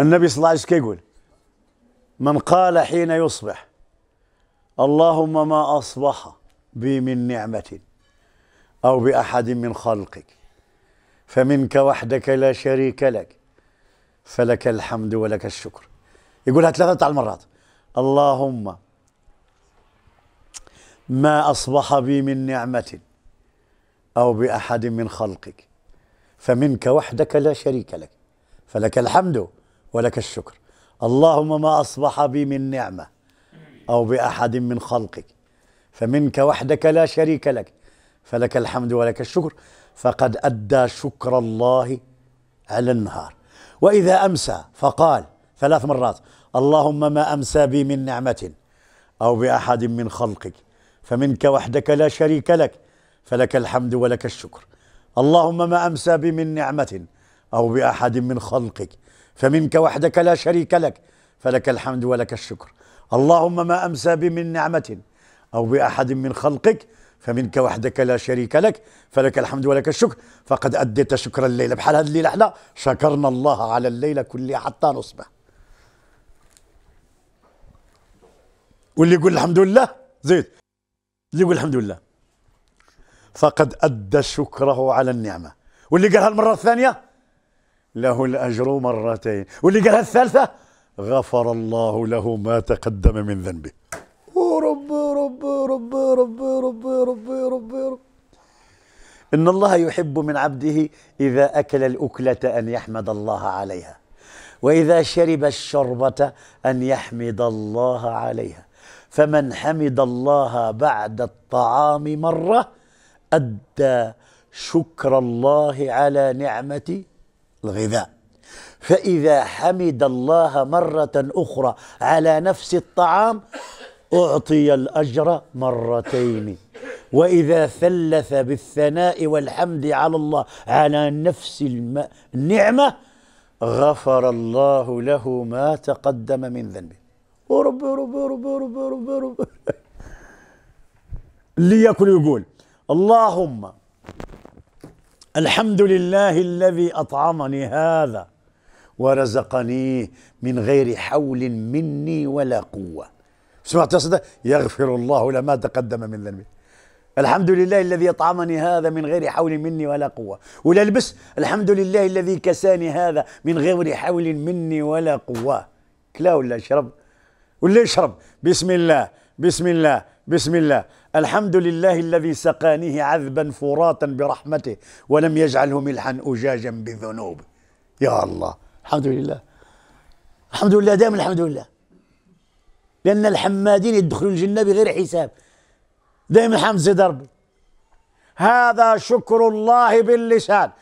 النبي صلى الله عليه وسلم يقول من قال حين يصبح اللهم ما أصبح بي من نعمة أو بأحد من خلقك فمنك وحدك لا شريك لك فلك الحمد ولك الشكر يقولها ثلاثة المرات اللهم ما أصبح بي من نعمة أو بأحد من خلقك فمنك وحدك لا شريك لك فلك الحمد ولك الشكر اللهم ما أصبح بي من نعمة أو بأحد من خلقك فمنك وحدك لا شريك لك فلك الحمد ولك الشكر فقد أدى شكر الله على النهار وإذا أمسى فقال ثلاث مرات اللهم ما أمسى بي من نعمة أو بأحد من خلقك فمنك وحدك لا شريك لك فلك الحمد ولك الشكر اللهم ما أمسى بي من نعمة أو بأحد من خلقك فمنك وحدك لا شريك لك فلك الحمد ولك الشكر اللهم ما أمسى بي من نعمة أو بأحد من خلقك فمنك وحدك لا شريك لك فلك الحمد ولك الشكر فقد أديت شكر الليلة بحال هذه الليلة احنا شكرنا الله على الليلة كلها حتى نصبح واللي يقول الحمد لله زيد اللي يقول الحمد لله فقد أدى شكره على النعمة واللي قالها المرة الثانية له الأجر مرتين واللي قالها الثالثة غفر الله له ما تقدم من ذنبه رب رب رب رب رب رب رب رب إن الله يحب من عبده إذا أكل الأكلة أن يحمد الله عليها وإذا شرب الشربة أن يحمد الله عليها فمن حمد الله بعد الطعام مرة أدى شكر الله على نعمه الغذاء فإذا حمد الله مرة أخرى على نفس الطعام أعطي الأجر مرتين وإذا ثلث بالثناء والحمد على الله على نفس النعمة غفر الله له ما تقدم من ذنبه ورب رب رب رب رب رب اللي ياكل يقول اللهم الحمد لله الذي أطعمني هذا ورزقنيه من غير حول مني ولا قوة سمعت يا صدق يغفر الله لما تقدم من ذنبي الحمد لله الذي أطعمني هذا من غير حول مني ولا قوة ولا البس الحمد لله الذي كساني هذا من غير حول مني ولا قوة كلا ولا شرب ولا يشرب بسم الله بسم الله بسم الله الحمد لله الذي سقانيه عذبا فراتا برحمته ولم يجعله ملحا أجاجا بالذنوب يا الله الحمد لله الحمد لله دائما الحمد لله لأن الحمادين يدخلوا الجنة بغير حساب دائما حمزة دربي هذا شكر الله باللسان